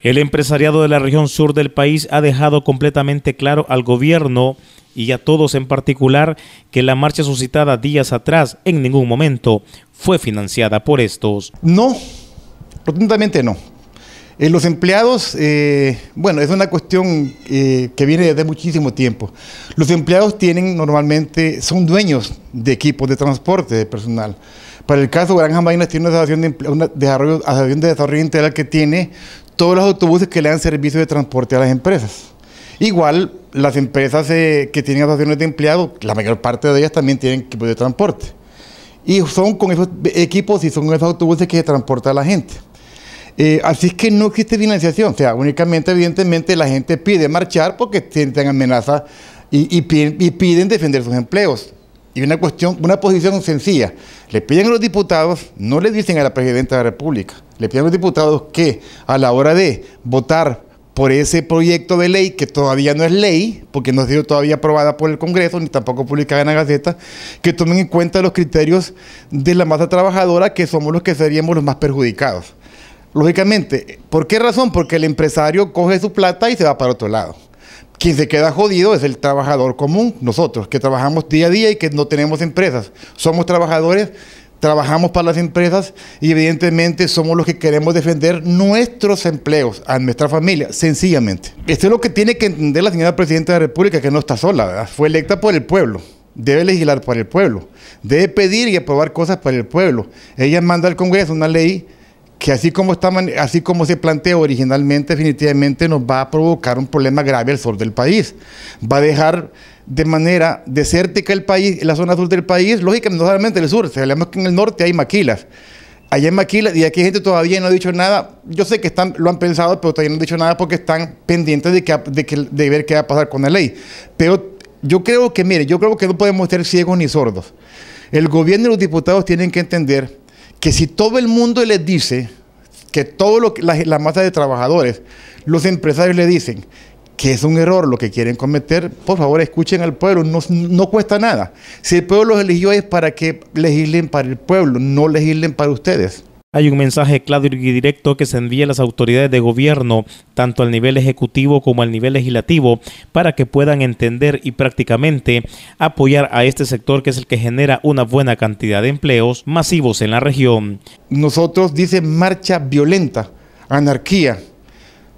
El empresariado de la región sur del país ha dejado completamente claro al gobierno y a todos en particular que la marcha suscitada días atrás en ningún momento fue financiada por estos. No, rotundamente no. Eh, los empleados, eh, bueno, es una cuestión eh, que viene desde muchísimo tiempo. Los empleados tienen normalmente, son dueños de equipos de transporte de personal. Para el caso, de Granja Marinas tiene una de, desarrollo, asociación de desarrollo integral que tiene todos los autobuses que le dan servicio de transporte a las empresas. Igual, las empresas eh, que tienen asociaciones de empleados, la mayor parte de ellas también tienen equipos de transporte. Y son con esos equipos y son con esos autobuses que se transporta a la gente. Eh, así es que no existe financiación. O sea, únicamente, evidentemente, la gente pide marchar porque sienten amenaza y, y piden defender sus empleos y una cuestión, una posición sencilla. Le piden a los diputados, no le dicen a la presidenta de la República, le piden a los diputados que a la hora de votar por ese proyecto de ley que todavía no es ley, porque no ha sido todavía aprobada por el Congreso ni tampoco publicada en la Gaceta, que tomen en cuenta los criterios de la masa trabajadora, que somos los que seríamos los más perjudicados. Lógicamente, ¿por qué razón? Porque el empresario coge su plata y se va para otro lado. Quien se queda jodido es el trabajador común, nosotros, que trabajamos día a día y que no tenemos empresas. Somos trabajadores, trabajamos para las empresas y evidentemente somos los que queremos defender nuestros empleos, a nuestra familia, sencillamente. Esto es lo que tiene que entender la señora Presidenta de la República, que no está sola, fue electa por el pueblo debe legislar para el pueblo, debe pedir y aprobar cosas para el pueblo. Ella manda al Congreso una ley que así como, así como se planteó originalmente, definitivamente nos va a provocar un problema grave al sur del país. Va a dejar de manera desértica el país, la zona sur del país, lógicamente, no solamente el sur, sabemos que en el norte hay maquilas. Allá en maquilas y aquí gente todavía no ha dicho nada. Yo sé que están, lo han pensado, pero todavía no han dicho nada porque están pendientes de, que, de, de ver qué va a pasar con la ley. Pero yo creo que, mire, yo creo que no podemos ser ciegos ni sordos. El gobierno y los diputados tienen que entender que si todo el mundo les dice que todo lo que, la, la, masa de trabajadores, los empresarios le dicen que es un error lo que quieren cometer, por favor escuchen al pueblo, no, no cuesta nada. Si el pueblo los eligió es para que legislen para el pueblo, no legislen para ustedes. Hay un mensaje claro y directo que se envía a las autoridades de gobierno, tanto al nivel ejecutivo como al nivel legislativo, para que puedan entender y prácticamente apoyar a este sector que es el que genera una buena cantidad de empleos masivos en la región. Nosotros dice marcha violenta, anarquía.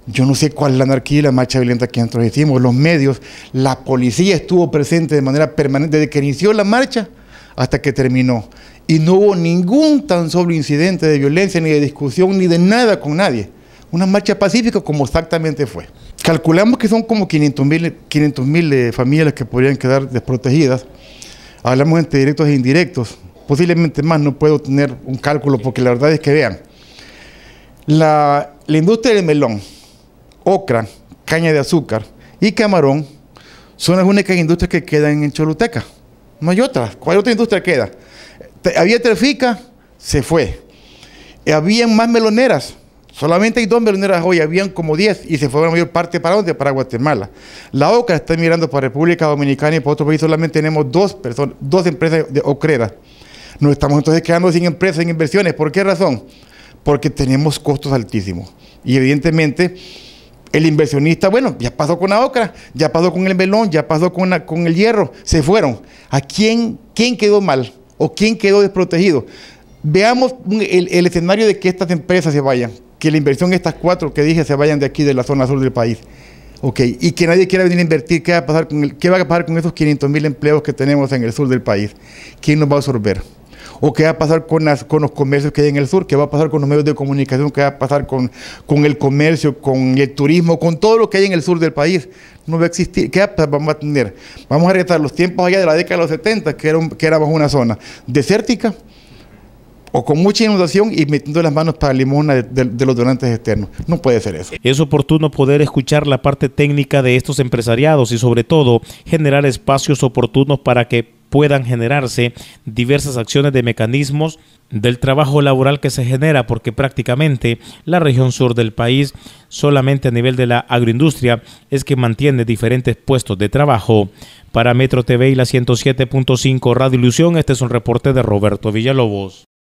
Yo no sé cuál es la anarquía y la marcha violenta que nosotros decimos, los medios, la policía estuvo presente de manera permanente desde que inició la marcha hasta que terminó. Y no hubo ningún tan solo incidente de violencia, ni de discusión, ni de nada con nadie. Una marcha pacífica como exactamente fue. Calculamos que son como 500 mil eh, familias que podrían quedar desprotegidas. Hablamos entre directos e indirectos. Posiblemente más, no puedo tener un cálculo porque la verdad es que vean. La, la industria del melón, ocra, caña de azúcar y camarón son las únicas industrias que quedan en Choluteca. No hay otra. ¿Cuál otra industria queda? Había Terfica, se fue. Eh, habían más meloneras. Solamente hay dos meloneras hoy, habían como 10 y se fue la mayor parte para dónde? Para Guatemala. La OCRA está mirando para República Dominicana y para otro país solamente tenemos dos personas, dos empresas de OCRERA. Nos estamos entonces quedando sin empresas, sin inversiones. ¿Por qué razón? Porque tenemos costos altísimos. Y evidentemente el inversionista, bueno, ya pasó con la OCRA, ya pasó con el melón, ya pasó con, con el hierro, se fueron. ¿A quién, quién quedó mal? o quién quedó desprotegido. Veamos el, escenario de que estas empresas se vayan, que la inversión de estas cuatro que dije se vayan de aquí, de la zona sur del país. Ok, y que nadie quiera venir a invertir, ¿qué va a pasar con, el, qué va a pasar con esos 500 mil empleos que tenemos en el sur del país? ¿Quién nos va a absorber? o qué va a pasar con, los comercios que hay en el sur, qué va a pasar con los medios de comunicación, qué va a pasar con, el comercio, con el turismo, con todo lo que hay en el sur del país. No va a existir, ¿qué vamos a tener? Vamos a retar los tiempos allá de la década de los 70, que, era éramos una zona desértica o con mucha inundación y metiendo las manos para limona de, de, los donantes externos. No puede ser eso. Es oportuno poder escuchar la parte técnica de estos empresariados y sobre todo generar espacios oportunos para que puedan generarse diversas acciones de mecanismos del trabajo laboral que se genera, porque prácticamente la región sur del país, solamente a nivel de la agroindustria, es que mantiene diferentes puestos de trabajo. Para Metro TV y la 107.5 Radio Ilusión, este es un reporte de Roberto Villalobos.